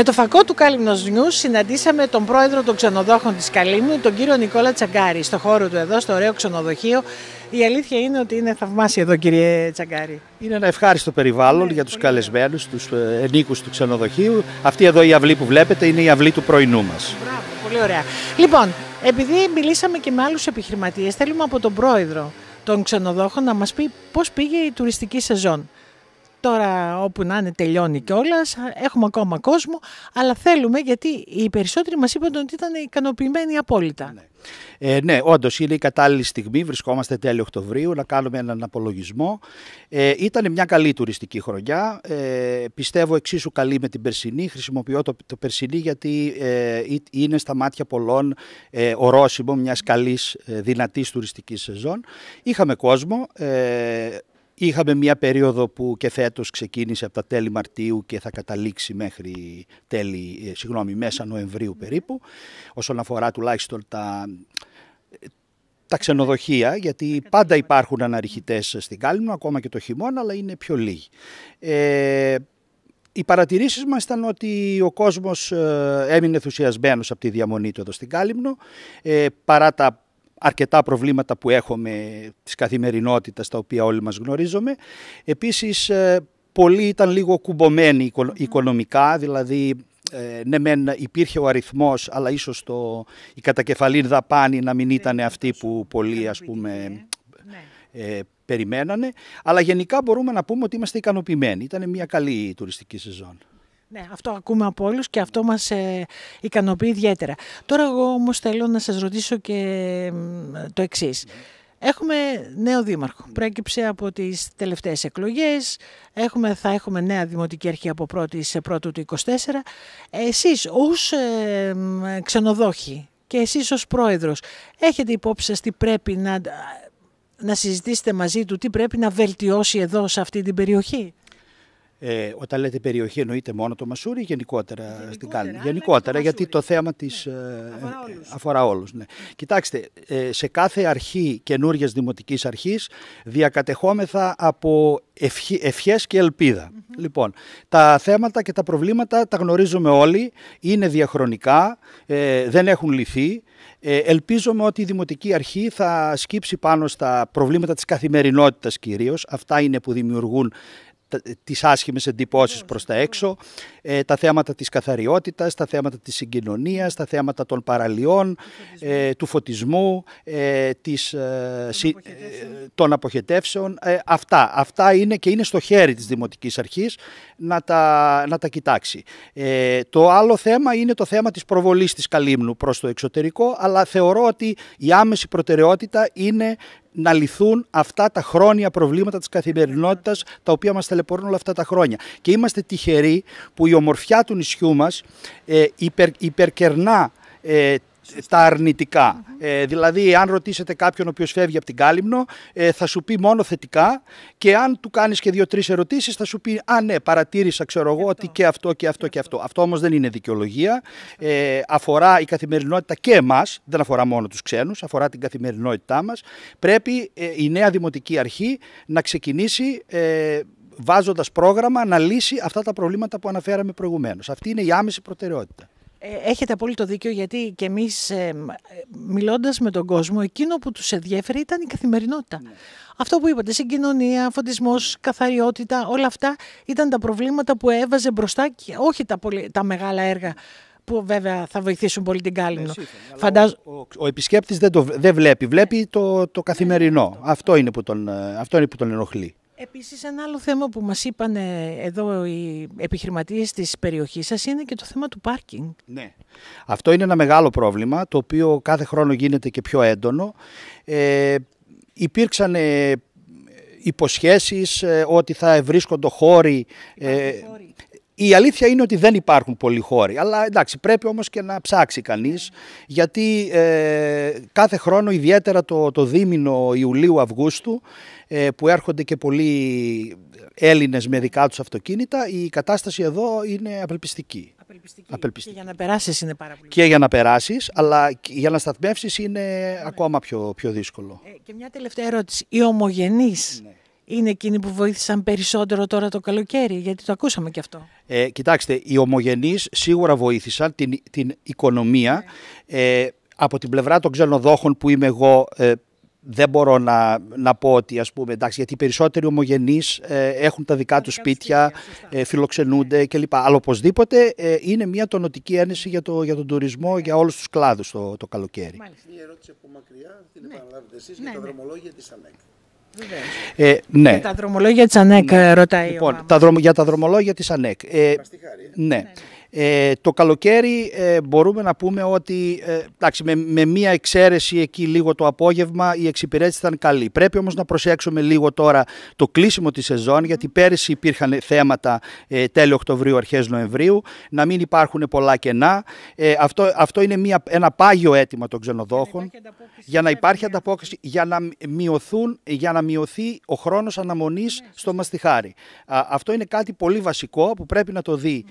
Με το φακό του Κάλυμνος Νιούς συναντήσαμε τον πρόεδρο των ξενοδόχων της Καλύμνου, τον κύριο Νικόλα Τσαγκάρη, στο χώρο του εδώ, στο ωραίο ξενοδοχείο. Η αλήθεια είναι ότι είναι θαυμάσιο εδώ κύριε Τσαγκάρη. Είναι ένα ευχάριστο περιβάλλον ναι, για τους καλεσμένους, τους ε, ενίκους του ξενοδοχείου. Αυτή εδώ η αυλή που βλέπετε είναι η αυλή του πρωινού μας. Μπράβο, πολύ ωραία. Λοιπόν, επειδή μιλήσαμε και με άλλους επιχειρηματίες, θέλουμε από τον πρόεδρο των ξενοδόχων να μας πει πώς πήγε η τουριστική σεζόν. Τώρα όπου να είναι τελειώνει κιόλας, έχουμε ακόμα κόσμο, αλλά θέλουμε γιατί οι περισσότεροι μας είπαν ότι ήταν ικανοποιημένοι απόλυτα. Ναι, ε, ναι όντως είναι η κατάλληλη στιγμή, βρισκόμαστε τέλειο Οκτωβρίου, να κάνουμε έναν απολογισμό. Ε, ήταν μια καλή τουριστική χρονιά, ε, πιστεύω εξίσου καλή με την περσινή, χρησιμοποιώ το, το περσινή γιατί ε, είναι στα μάτια πολλών ε, ορόσημο μιας καλής, ε, δυνατής τουριστικής σεζόν. Είχαμε κόσμο, ε, Είχαμε μια περίοδο που και φέτος ξεκίνησε από τα τέλη Μαρτίου και θα καταλήξει μέχρι τέλη, ε, συγγνώμη, μέσα Νοεμβρίου περίπου, όσον αφορά τουλάχιστον τα, τα ξενοδοχεία, γιατί πάντα υπάρχουν αναρριχητές στην Κάλυμνο, ακόμα και το χειμώνα, αλλά είναι πιο λίγοι. Ε, οι παρατηρήσεις μας ήταν ότι ο κόσμος ε, έμεινε ενθουσιασμένος από τη διαμονή του εδώ στην Κάλυμνο, ε, παρά τα αρκετά προβλήματα που έχουμε της καθημερινότητας τα οποία όλοι μας γνωρίζουμε. Επίσης ε, πολλοί ήταν λίγο κουμπωμένοι οικονομικά, δηλαδή ε, ναι μεν υπήρχε ο αριθμός αλλά ίσως το, η κατακεφαλή δαπάνη να μην ναι, ήταν ναι, αυτή που πολλοί ας πούμε ναι. ε, περιμένανε. Αλλά γενικά μπορούμε να πούμε ότι είμαστε ικανοποιημένοι. Ήταν μια καλή τουριστική σεζόν. Ναι, αυτό ακούμε από όλους και αυτό μας ε, ικανοποιεί ιδιαίτερα. Τώρα, εγώ όμως θέλω να σας ρωτήσω και το εξής. Έχουμε νέο δήμαρχο. πρέκυψε από τις τελευταίες εκλογές. Έχουμε, θα έχουμε νέα δημοτική αρχή από 1η σε 1η του 24. Εσείς, ως ξενοδόχοι και εσείς ως πρόεδρος, έχετε υπόψη σας τι πρέπει να συζητήσετε μαζί του, τι πρέπει να βελτιώσει εδώ σε αυτή την περιοχή. Ε, όταν λέτε περιοχή εννοείται μόνο το Μασούρι ή γενικότερα, ε, στην Κάλλη Γενικότερα, γιατί το θέμα της ναι, ε, αφορά όλους. Ναι. Κοιτάξτε, ε, σε κάθε αρχή καινούργιας δημοτικής αρχής διακατεχόμεθα από ευχές και ελπιδα Λοιπόν, τα θέματα και τα προβλήματα τα γνωρίζουμε όλοι, είναι διαχρονικά, δεν έχουν λυθεί. Ε, ελπίζομαι ότι η Δημοτική Αρχή θα σκύψει πάνω στα προβλήματα της καθημερινότητας κυρίως. Αυτά είναι που δημιουργούν τις άσχημες εντυπώσεις προς τα έξω, ναι. ε, τα θέματα της καθαριότητας, τα θέματα της συγκοινωνίας, τα θέματα των παραλιών, του φωτισμού, ε, ε, της, των αποχετεύσεων. Αυτά, αυτά είναι και είναι στο χέρι της Δημοτικής Αρχής να τα, να τα κοιτάξει. Το άλλο θέμα είναι το θέμα της προβολής της Καλύμνου προς το εξωτερικό, αλλά θεωρώ ότι η άμεση προτεραιότητα είναι να λυθούν αυτά τα χρόνια προβλήματα της καθημερινότητας τα οποία μας ταλαιπωρούν όλα αυτά τα χρόνια. Και είμαστε τυχεροί που η ομορφιά του νησιού μας ε, υπερ, υπερκερνά ε, τα αρνητικα Ε, δηλαδή, αν ρωτήσετε κάποιον ο οποίος φεύγει από την κάλυμνο, ε, θα σου πει μόνο θετικά και αν του κάνεις και δύο-τρει ερωτήσεις, θα σου πει Α, ναι, παρατήρησα, ξέρω εγώ, ότι και αυτό και αυτό και αυτό. Αυτό όμως δεν είναι δικαιολογία. Ε, αφορά η καθημερινότητα και εμάς, δεν αφορά μόνο τους ξένους, αφορά την καθημερινότητά μας. Πρέπει ε, η νέα δημοτική αρχή να ξεκινήσει. Ε, βάζοντας πρόγραμμα να λύσει αυτά τα προβλήματα που αναφέραμε προηγουμένως. Αυτή είναι η άμεση προτεραιότητα. Ε, έχετε απόλυτο δίκιο γιατί και εμείς ε, ε, μιλώντας με τον κόσμο εκείνο που τους ενδιέφερε ήταν η καθημερινότητα. Ναι. Αυτό που είπατε, συγκοινωνία, φωτισμός, ναι. καθαριότητα, όλα αυτά ήταν τα προβλήματα που έβαζε μπροστά και όχι τα, πολυ... τα μεγάλα έργα που βέβαια θα βοηθήσουν πολύ την ναι, Κάλυμνο. Ο, ο, επισκέπτης δεν, το, δεν βλέπει, βλέπει το, το καθημερινό. Αυτό είναι τον, ε, αυτό είναι που τον ενοχλεί. Επίσης ένα άλλο θέμα που μας είπαν εδώ οι επιχειρηματίες της περιοχής σας είναι και το θέμα του πάρκινγκ. Ναι. Αυτό είναι ένα μεγάλο πρόβλημα το οποίο κάθε χρόνο γίνεται και πιο έντονο. Ε, υπήρξαν ε, υποσχέσεις ε, ότι θα βρίσκονται χώροι, ε, χώροι η αλήθεια είναι ότι δεν υπάρχουν πολλοί χώροι. Αλλά εντάξει, πρέπει όμως και να ψάξει κανείς, γιατί ε, κάθε χρόνο, ιδιαίτερα το, το δίμηνο Ιουλίου-Αυγούστου, ε, που έρχονται και πολλοί Έλληνες με δικά τους αυτοκίνητα, η κατάσταση εδώ είναι απελπιστική. Απελπιστική. Και για να περάσεις είναι πάρα πολύ. Και για να περάσεις αλλά για να σταθμεύσεις είναι ακόμα πιο, δύσκολο. Ε, και μια τελευταία ερώτηση. Οι ομογενείς... Ναι είναι εκείνοι που βοήθησαν περισσότερο τώρα το καλοκαίρι, γιατί το ακούσαμε και αυτό. Ε, κοιτάξτε, οι ομογενείς σίγουρα βοήθησαν την, την οικονομία. Ε. Ε, από την πλευρά των ξενοδόχων που είμαι εγώ, ε, δεν μπορώ να, να πω ότι ας πούμε εντάξει γιατί οι περισσότεροι ομογενείς ε, έχουν τα δικά τους σπίτια, ε, φιλοξενούνται κλπ. Αλλά οπωσδήποτε ε, είναι μια τονοτική ένεση για, το, για τον τουρισμό, για όλους τους κλάδους το, το καλοκαίρι. Μάλιστα. Μια ερώτηση από μακριά, την ναι. επαναλάβετε εσείς ναι, για τα ναι. δρομολόγια της ΑΜΕΚ. Ε, ναι. Για τα δρομολόγια της ΑΝΕΚ ναι. ρωτάει λοιπόν, τα Για τα δρομολόγια της ΑΝΕΚ. Ε, ε. ναι. ναι. Ε, το καλοκαίρι ε, μπορούμε να πούμε ότι ε, εντάξει, με, μία εξαίρεση εκεί λίγο το απόγευμα η εξυπηρέτηση ήταν καλή. Πρέπει όμως να προσέξουμε λίγο τώρα το κλείσιμο της σεζόν γιατί πέρυσι υπήρχαν θέματα ε, τέλειο Οκτωβρίου, αρχές Νοεμβρίου να μην υπάρχουν πολλά κενά. Ε, αυτό, αυτό είναι μία, ένα πάγιο αίτημα των ξενοδόχων για να υπάρχει ανταπόκριση, για να, μειωθούν, για να μειωθεί ο χρόνος αναμονής ναι, στο μαστιχάρι. Α, αυτό είναι κάτι πολύ βασικό που πρέπει να το δει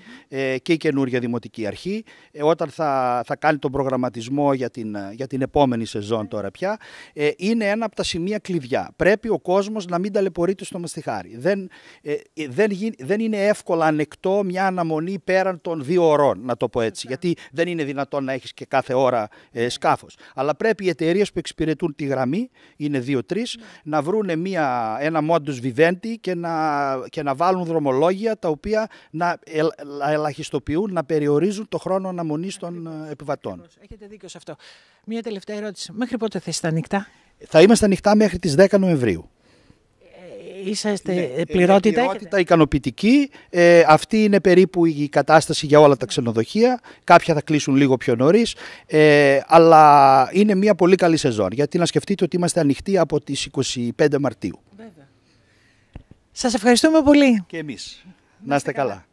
και η καινούργια δημοτική αρχή, ε, όταν θα, θα κάνει τον προγραμματισμό για την, για την επόμενη σεζόν τώρα πια, ε, είναι ένα από τα σημεία κλειδιά. Πρέπει ο κόσμος να μην ταλαιπωρείται στο μαστιχάρι. Δεν, ε, ε, δεν, δεν είναι εύκολα ανεκτό μια αναμονή πέραν των δύο ωρών, να το πω έτσι, γιατί δεν είναι δυνατόν να έχεις και κάθε ώρα ε, ναι. σκάφος. Αλλά πρέπει οι εταιρείες που εξυπηρετούν τη γραμμή, είναι δύο-τρεις, ναι. να βρουν μια, ένα modus βιβέντη και να, και να βάλουν δρομολόγια τα οποία να ελαχιστοποιούν να περιορίζουν το χρόνο αναμονής των ε, επιβατών. Έχετε δίκιο σε αυτό. Μία τελευταία ερώτηση. Μέχρι πότε θα είστε ανοιχτά. Θα είμαστε ανοιχτά μέχρι τις 10 Νοεμβρίου. Ε, είσαστε ναι, πληρότητα. Πληρότητα ικανοποιητική. Ε, αυτή είναι περίπου η κατάσταση για όλα τα ξενοδοχεία. Κάποια θα κλείσουν λίγο πιο νωρίς. αλλά είναι μια πολύ καλή σεζόν. Γιατί να σκεφτείτε ότι είμαστε ανοιχτοί από τις 25 Μαρτίου. Σα Σας ευχαριστούμε πολύ. Και εμείς Να είστε καλά.